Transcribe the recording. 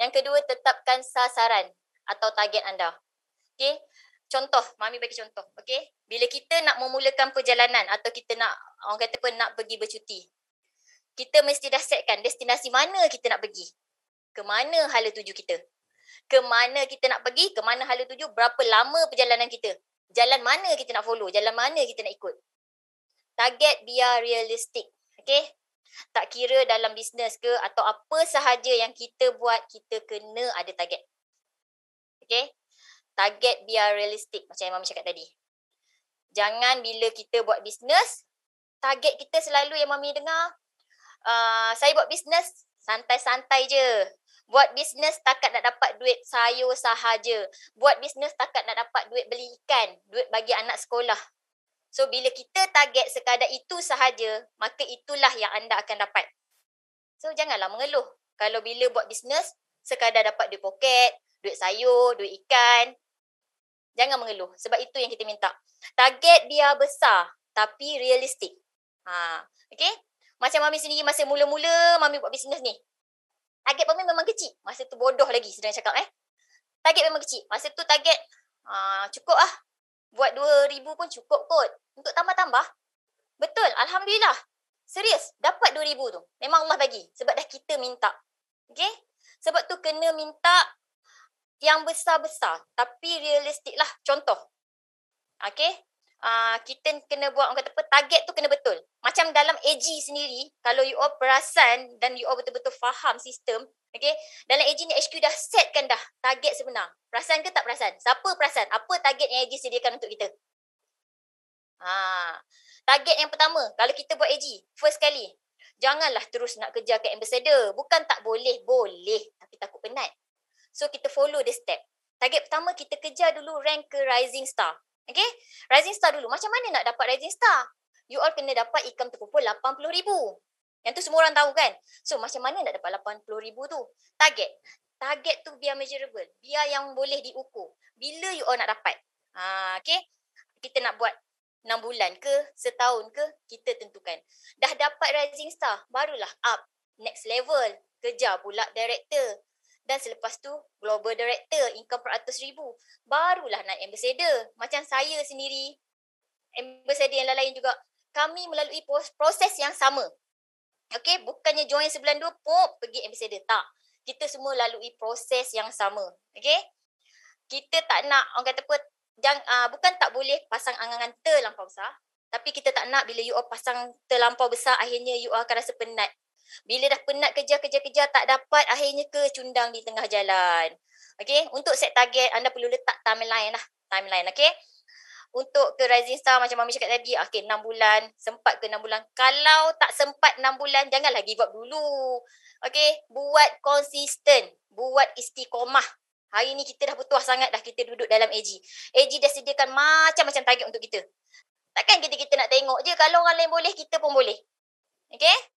Yang kedua, tetapkan sasaran atau target anda. Okay, Contoh, mami bagi contoh. Okay, Bila kita nak memulakan perjalanan atau kita nak orang kata pun nak pergi bercuti. Kita mesti dah setkan destinasi mana kita nak pergi. Ke mana hala tuju kita? Ke mana kita nak pergi? Ke mana hala tuju? Berapa lama perjalanan kita? Jalan mana kita nak follow? Jalan mana kita nak ikut? Target biar realistik. okay? Tak kira dalam bisnes ke atau apa sahaja yang kita buat, kita kena ada target. Okay? Target biar realistik macam Imam cakap tadi. Jangan bila kita buat bisnes, target kita selalu yang Mami dengar, uh, saya buat bisnes, santai-santai je. Buat bisnes takat nak dapat duit sayur sahaja. Buat bisnes takat nak dapat duit beli ikan, duit bagi anak sekolah. So bila kita target sekadar itu sahaja, maka itulah yang anda akan dapat. So janganlah mengeluh kalau bila buat bisnes sekadar dapat duit poket, duit sayur, duit ikan. Jangan mengeluh sebab itu yang kita minta. Target biar besar tapi realistik. Ha, okay? Macam Mami sendiri masa mula-mula Mami buat bisnes ni. Target Mami memang kecil. Masa tu bodoh lagi sedang cakap eh. Target memang kecil. Masa tu target uh, cukup lah. Buat RM2,000 pun cukup kot untuk tambah-tambah, betul, Alhamdulillah. Serius, dapat RM2,000 tu. Memang Allah bagi. Sebab dah kita minta. Okay? Sebab tu kena minta yang besar-besar. Tapi realistik lah. Contoh. Okay? Uh, ah, kita kena buat, orang kata apa, target tu kena betul. Macam dalam AG sendiri, kalau you all perasan dan you all betul-betul faham sistem, okay? Dalam AG ni HQ dah setkan dah target sebenar. Perasan ke tak perasan? Siapa perasan? Apa target yang AG sediakan untuk kita? Ha. Target yang pertama, kalau kita buat AG, first kali, janganlah terus nak kerja ke ambassador. Bukan tak boleh, boleh. Tapi takut penat. So, kita follow the step. Target pertama, kita kejar dulu rank ke rising star. Okay? Rising star dulu. Macam mana nak dapat rising star? You all kena dapat ikam terkumpul RM80,000. Yang tu semua orang tahu kan? So, macam mana nak dapat RM80,000 tu? Target. Target tu biar measurable. Biar yang boleh diukur. Bila you all nak dapat? Ha, okay? Kita nak buat 6 bulan ke, setahun ke, kita tentukan. Dah dapat rising star, barulah up next level. Kejar pula director. Dan selepas tu, global director, income per ratus ribu. Barulah naik ambassador. Macam saya sendiri, ambassador yang lain-lain juga, kami melalui proses yang sama. Okay, bukannya join sebulan dua, pop, pergi ambassador. Tak. Kita semua lalui proses yang sama. Okay? Kita tak nak, orang kata apa, dan uh, ah, bukan tak boleh pasang angangan terlampau besar tapi kita tak nak bila you all pasang terlampau besar akhirnya you all akan rasa penat bila dah penat kerja-kerja-kerja tak dapat akhirnya kecundang di tengah jalan okay untuk set target anda perlu letak timeline lah timeline okay untuk ke Rising Star macam Mami cakap tadi, okay, 6 bulan, sempat ke 6 bulan. Kalau tak sempat 6 bulan, janganlah give up dulu. Okay, buat konsisten. Buat istiqomah Hari ni kita dah putuah sangat dah kita duduk dalam AG. AG dah sediakan macam-macam target untuk kita. Takkan kita kita nak tengok je kalau orang lain boleh kita pun boleh. Okay?